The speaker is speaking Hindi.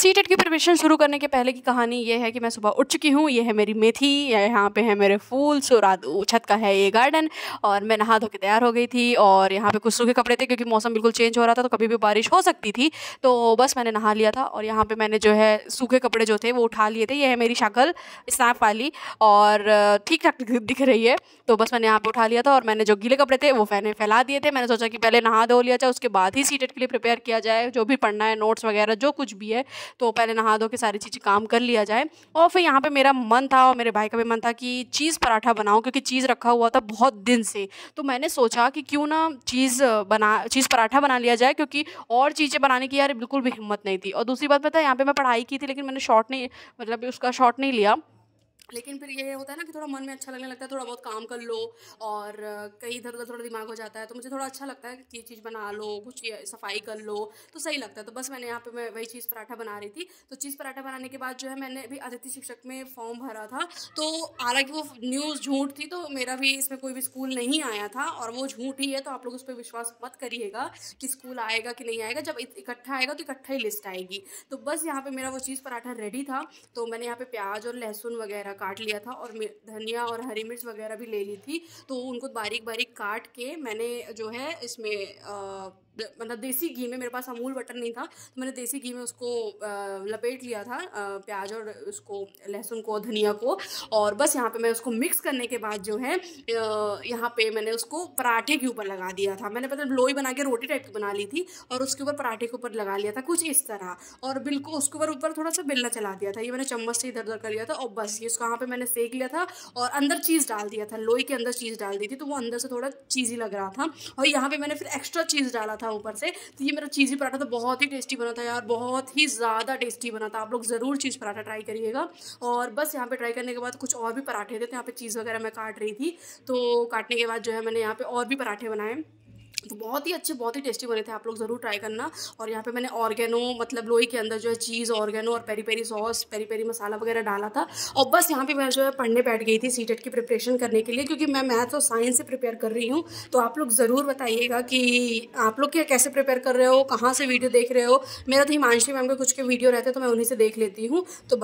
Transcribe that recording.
सीटेट की प्रिपरेशन शुरू करने के पहले की कहानी ये है कि मैं सुबह उठ चुकी हूँ ये है मेरी मेथी यहाँ पे है मेरे फूल सोरा छत का है ये गार्डन और मैं नहा धो के तैयार हो गई थी और यहाँ पे कुछ सूखे कपड़े थे क्योंकि मौसम बिल्कुल चेंज हो रहा था तो कभी भी बारिश हो सकती थी तो बस मैंने नहा लिया था और यहाँ पर मैंने जो है सूखे कपड़े जो थे वो उठा लिए थे ये है मेरी शक्ल स्नैप वाली और ठीक ठाक दिख रही है तो बस मैंने यहाँ पर उठा लिया था और मैंने जो गीले कपड़े थे वो मैंने फैला दिए थे मैंने सोचा कि पहले नहा धो लिया जाए उसके बाद ही सीटेट के लिए प्रिपेयर किया जाए जो भी पढ़ना है नोट्स वगैरह जो कुछ भी है तो पहले नहा धो के सारी चीज़ें काम कर लिया जाए और फिर यहाँ पर मेरा मन था और मेरे भाई का भी मन था कि चीज़ पराठा बनाऊँ क्योंकि चीज़ रखा हुआ था बहुत दिन से तो मैंने सोचा कि क्यों ना चीज़ बना चीज़ पराठा बना लिया जाए क्योंकि और चीज़ें बनाने की यार बिल्कुल भी हिम्मत नहीं थी और दूसरी बात पता है यहाँ पर मैं पढ़ाई की थी लेकिन मैंने शॉर्ट नहीं मतलब उसका शॉर्ट नहीं लिया लेकिन फिर ये होता है ना कि थोड़ा मन में अच्छा लगने लगता है थोड़ा बहुत काम कर लो और कहीं इधर उधर थोड़ा दिमाग हो जाता है तो मुझे थोड़ा अच्छा लगता है कि ये चीज़ बना लो कुछ सफाई कर लो तो सही लगता है तो बस मैंने यहाँ पे मैं वही चीज़ पराठा बना रही थी तो चीज़ पराठा बनाने के बाद जो है मैंने भी अतिथि शिक्षक में फॉर्म भरा था तो हालांकि वो न्यूज़ झूठ थी तो मेरा भी इसमें कोई भी स्कूल नहीं आया था और वो झूठ ही है तो आप लोग उस पर विश्वास मत करिएगा कि स्कूल आएगा कि नहीं आएगा जब इकट्ठा आएगा तो इकट्ठा ही लिस्ट आएगी तो बस यहाँ पर मेरा वो चीज़ पराठा रेडी था तो मैंने यहाँ पर प्याज और लहसुन वगैरह काट लिया था और धनिया और हरी मिर्च वगैरह भी ले ली थी तो उनको बारीक बारीक काट के मैंने जो है इसमें आ, मतलब देसी घी में मेरे पास अमूल बटर नहीं था तो मैंने देसी घी में उसको लपेट लिया था प्याज और उसको लहसुन को धनिया को और बस यहाँ पे मैं उसको मिक्स करने के बाद जो है यहाँ पे मैंने उसको पराठे के ऊपर लगा दिया था मैंने मतलब लोई बना के रोटी टाइप की बना ली थी और उसके ऊपर पराठे के ऊपर लगा लिया था कुछ इस तरह और बिल्कुल उसके ऊपर ऊपर थोड़ा सा बिल्ला चला दिया था ये मैंने चम्मच से इधर उधर कर लिया था और बस ये उसको यहाँ पर मैंने सेक लिया था और अंदर चीज़ डाल दिया था लोई के अंदर चीज़ डाल दी थी तो वो अंदर से थोड़ा चीज़ी लग रहा था और यहाँ पर मैंने फिर एक्स्ट्रा चीज़ डाला था ऊपर से तो ये मेरा चीज़ी पराठा तो बहुत ही टेस्टी बना था यार बहुत ही ज़्यादा टेस्टी बना था आप लोग ज़रूर चीज़ पराठा ट्राई करिएगा और बस यहाँ पर ट्राई करने के बाद कुछ और भी पराठे थे तो यहाँ पर चीज़ वगैरह मैं काट रही थी तो काटने के बाद जो है मैंने यहाँ पर और भी पराठे बनाए तो बहुत ही अच्छे बहुत ही टेस्टी बने थे आप लोग ज़रूर ट्राई करना और यहाँ पे मैंने ऑर्गेनो मतलब लोही के अंदर जो है चीज़ ऑर्गेनो और peri peri sauce peri peri मसाला वगैरह डाला था और बस यहाँ पे मैं जो है पढ़ने बैठ गई थी सीटेट e की प्रिपरेशन करने के लिए क्योंकि मैं मैथ्स और साइंस से प्रिपेयर कर रही हूँ तो आप लोग ज़रूर बताइएगा कि आप लोग क्या कैसे प्रिपेयर कर रहे हो कहाँ से वीडियो देख रहे हो मेरा तो हिमांशी मैम के कुछ के वीडियो रहते तो मैं उन्हीं से देख लेती हूँ तो